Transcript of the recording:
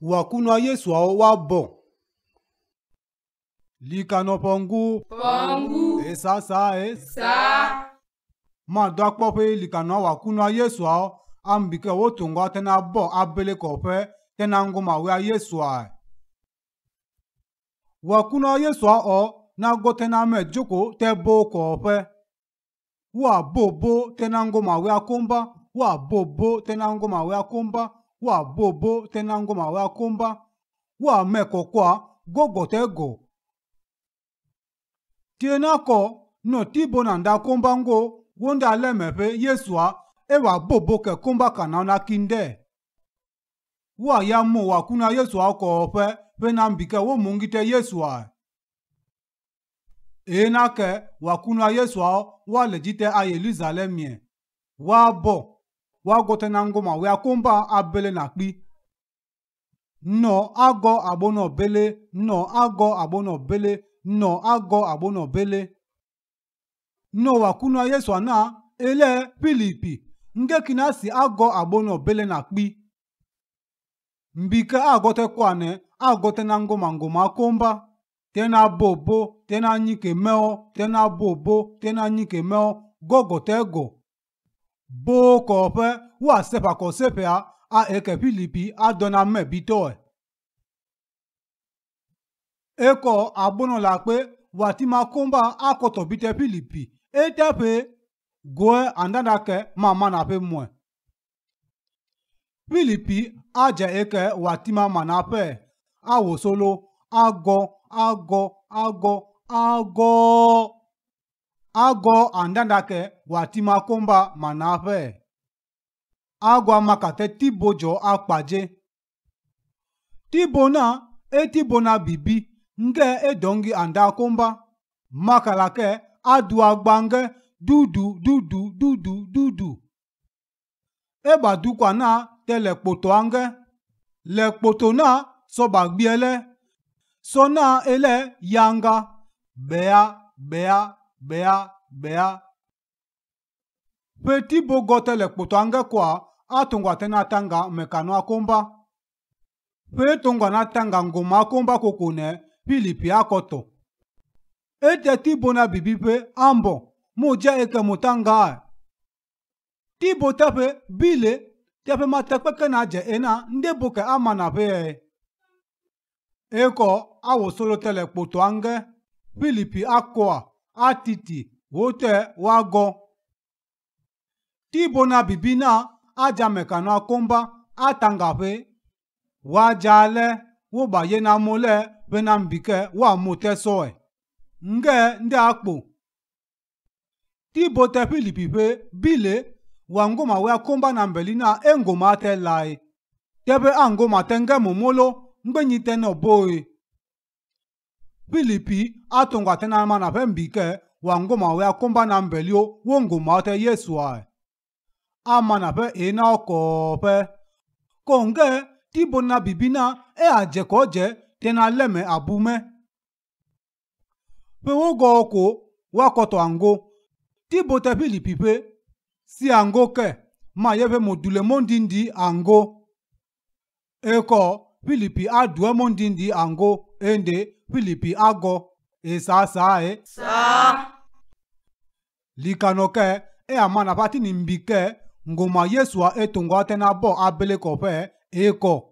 wakunwa yesu awo wa bɔ likanɔ pɔngu. pɔngu. esa sa e. saa. ma dɔ akpɔ pe likanɔ wakunwa yesu awo ambike wotu ŋgɔ tena bɔ abele kɔƒe tena ŋgɔmawea yesua. wakunwa yesua ɔ nago tena me joko te bo kɔƒe wa bo bobo tena ŋgɔmawea komba wa bo bobo tena ŋgɔmawea komba. wa bobo te na ngoma wa kumba wa meko kwa gogo te go tie na ko no ti bo na nda kumba ngo wonda leme pe yesu a e wa bobo ke kumba kana na kinde wa ya mo wa kuna yesu a ko pe pe na mbike wo mungi te yesu a e na ke wa kuna yesu a wa le jite a yerusalem wa bo wee gwọte na ngụ ma wee abele na kpi: nnọọ agọ agbụ na obele nnọọ agọ agbụ na obele nnọọ agọ agbụ na obele nnọọ wakuna yesu ana ele pilipi nke kinasi agọ agbụ na obele na akpi mbike agọtekwane agọte na ngụma ngụma akwụmba tena bobo tena nyikemeo tena bobo tena nyikemeo gogote go boko ƒe woaseƒe akɔseƒea aeke pilipi adɔna me bitɔe. Ekɔ abonɔ la kpe watima komba akɔtɔ bitɛ pilipi eteƒe goe andanake mamana ƒe mɔe. Pilipi adze eke watima mana ƒe awosolo agɔ agɔ agɔ agɔ. agwọ andandake gwatima komba manape agwa makate tibojo akpaje tibo na etibo na bibi nge edongi anda komba makalake adu agbange dudu dudu dudu dudu egbadukwa na te lekpoto ange lekpoto na soba gbiele so na ele yanga bea bea bea bea feti bogo tele kputo ange kwa atungwa tena tanga mekano akomba fe tungwa na tanga ngoma akomba kokone pilipi akoto ete ti bo na bibi pe ambo mu je eke mu tanga ti bo tepe bile tepe ma tekpeke na je ena nde boke ama na pe e eko awosoro tele kputo ange pilipi akoa atiti wote wago tibona bibina na akomba atangafe wajale wobaye na mole bena mbike wa mote soe nge ndị akpo te filipi fe bile wa ngoma we akomba na mbeli na engoma te lai tebe angoma te nge momolo mgbenyite na oboe Filipi atunga tena mana pembike wa nguma wea kumba na mbelio wo nguma te yesuae amana pe ena oko pe konge ti bonna bibina e aje ko je tena leme abume pe wo go oko wa koto ango ti bote pilipi pe si ango ke ma ye pe module mondindi ango eko pilipi aduwe mu ndi ndi ango ende pilipi ago esasae eh? saa likano ke e ama na pati ni mbi ke ngoma yesu atongwa te na bo abele kope eh? eko